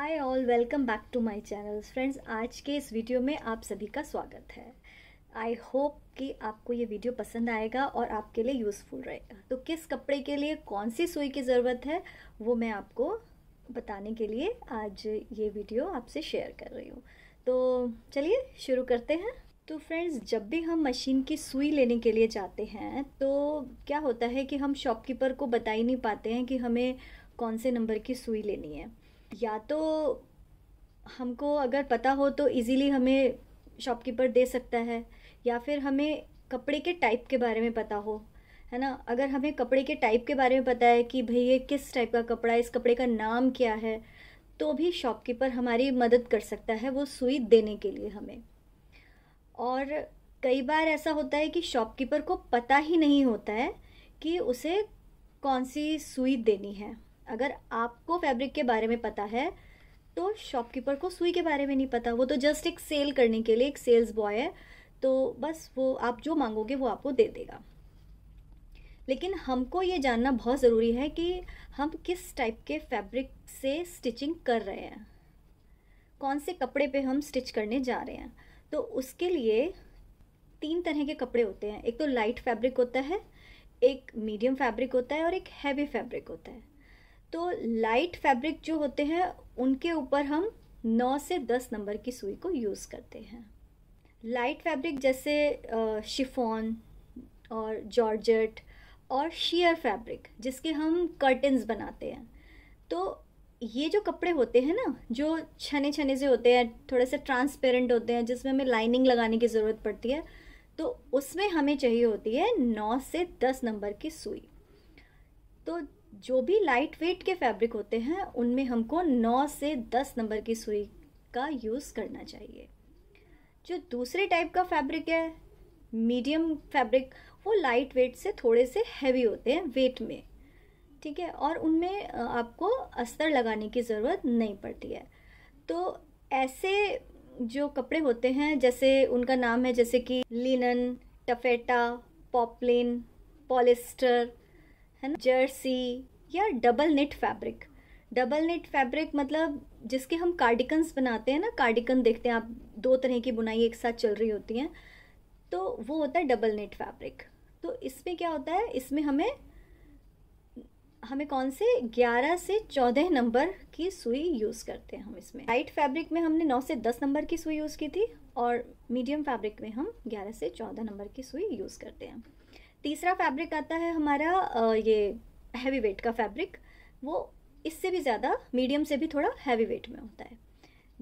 hi all welcome back to my channel friends आज के इस वीडियो में आप सभी का स्वागत है आई होप कि आपको ये वीडियो पसंद आएगा और आपके लिए यूज़फुल रहेगा तो किस कपड़े के लिए कौन सी सुई की ज़रूरत है वो मैं आपको बताने के लिए आज ये वीडियो आपसे शेयर कर रही हूँ तो चलिए शुरू करते हैं तो फ्रेंड्स जब भी हम मशीन की सुई लेने के लिए जाते हैं तो क्या होता है कि हम शॉपकीपर को बता ही नहीं पाते हैं कि हमें कौन से नंबर की सुई लेनी है या तो हमको अगर पता हो तो इजीली हमें शॉपकीपर दे सकता है या फिर हमें कपड़े के टाइप के बारे में पता हो है ना अगर हमें कपड़े के टाइप के बारे में पता है कि भई ये किस टाइप का कपड़ा है इस कपड़े का नाम क्या है तो भी शॉपकीपर हमारी मदद कर सकता है वो सुई देने के लिए हमें और कई बार ऐसा होता है कि शॉपकीपर को पता ही नहीं होता है कि उसे कौन सी सुई देनी है अगर आपको फैब्रिक के बारे में पता है तो शॉपकीपर को सुई के बारे में नहीं पता वो तो जस्ट एक सेल करने के लिए एक सेल्स बॉय है तो बस वो आप जो मांगोगे वो आपको दे देगा लेकिन हमको ये जानना बहुत ज़रूरी है कि हम किस टाइप के फैब्रिक से स्टिचिंग कर रहे हैं कौन से कपड़े पे हम स्टिच करने जा रहे हैं तो उसके लिए तीन तरह के कपड़े होते हैं एक तो लाइट फैब्रिक होता है एक मीडियम फैब्रिक होता है और एक हैवी फैब्रिक होता है तो लाइट फैब्रिक जो होते हैं उनके ऊपर हम नौ से दस नंबर की सुई को यूज़ करते हैं लाइट फैब्रिक जैसे शिफॉन और जॉर्जेट और शेयर फैब्रिक जिसके हम कर्टन्स बनाते हैं तो ये जो कपड़े होते हैं ना जो छने छने से होते हैं थोड़े से ट्रांसपेरेंट होते हैं जिसमें हमें लाइनिंग लगाने की ज़रूरत पड़ती है तो उसमें हमें चाहिए होती है नौ से दस नंबर की सुई तो जो भी लाइट वेट के फैब्रिक होते हैं उनमें हमको 9 से 10 नंबर की सुई का यूज़ करना चाहिए जो दूसरे टाइप का फैब्रिक है मीडियम फैब्रिक वो लाइट वेट से थोड़े से हैवी होते हैं वेट में ठीक है और उनमें आपको अस्तर लगाने की ज़रूरत नहीं पड़ती है तो ऐसे जो कपड़े होते हैं जैसे उनका नाम है जैसे कि लिनन टफेटा पॉपलिन पॉलिस्टर है ना जर्सी या double net fabric double net fabric मतलब जिसके हम कार्डिकन्स बनाते हैं ना कार्डिकन देखते हैं आप दो तरह की बुनाई एक साथ चल रही होती हैं तो वो होता है डबल नेट फैब्रिक तो इसमें क्या होता है इसमें हमें हमें कौन से 11 से 14 नंबर की सुई यूज़ करते हैं हम इसमें लाइट फैब्रिक में हमने 9 से 10 नंबर की सुई यूज़ की थी और मीडियम फैब्रिक में हम 11 से 14 नंबर की सुई यूज़ करते हैं तीसरा फैब्रिक आता है हमारा ये हैवी वेट का फैब्रिक वो इससे भी ज़्यादा मीडियम से भी थोड़ा हैवी वेट में होता है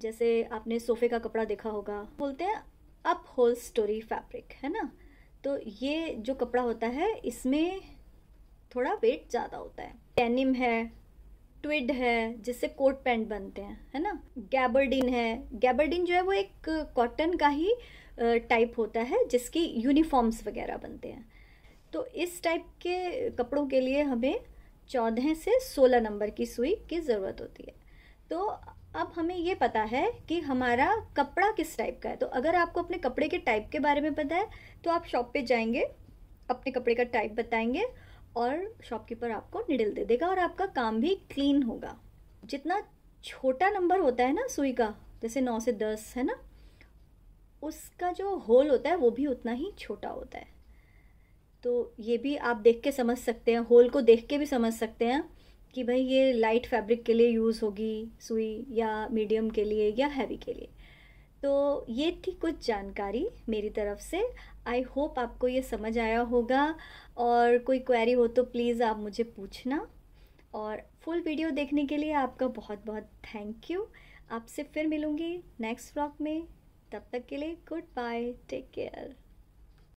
जैसे आपने सोफे का कपड़ा देखा होगा बोलते हैं अप होल स्टोरी फैब्रिक है ना तो ये जो कपड़ा होता है इसमें थोड़ा वेट ज़्यादा होता है डेनिम है ट्विड है जिससे कोट पैंट बनते हैं है ना गैबर्डिन है गैबर्डिन जो है वो एक कॉटन का ही टाइप होता है जिसकी यूनिफॉर्म्स वगैरह बनते हैं तो इस टाइप के कपड़ों के लिए हमें चौदह से सोलह नंबर की सुई की ज़रूरत होती है तो अब हमें ये पता है कि हमारा कपड़ा किस टाइप का है तो अगर आपको अपने कपड़े के टाइप के बारे में पता है तो आप शॉप पे जाएंगे अपने कपड़े का टाइप बताएंगे और शॉपकीपर आपको निडल दे देगा और आपका काम भी क्लीन होगा जितना छोटा नंबर होता है ना सुई का जैसे नौ से दस है ना उसका जो होल होता है वो भी उतना ही छोटा होता है तो ये भी आप देख के समझ सकते हैं होल को देख के भी समझ सकते हैं कि भाई ये लाइट फैब्रिक के लिए यूज़ होगी सुई या मीडियम के लिए या हैवी के लिए तो ये थी कुछ जानकारी मेरी तरफ से आई होप आपको ये समझ आया होगा और कोई क्वेरी हो तो प्लीज़ आप मुझे पूछना और फुल वीडियो देखने के लिए आपका बहुत बहुत थैंक यू आपसे फिर मिलूँगी नेक्स्ट व्लॉग में तब तक के लिए गुड बाय टेक केयर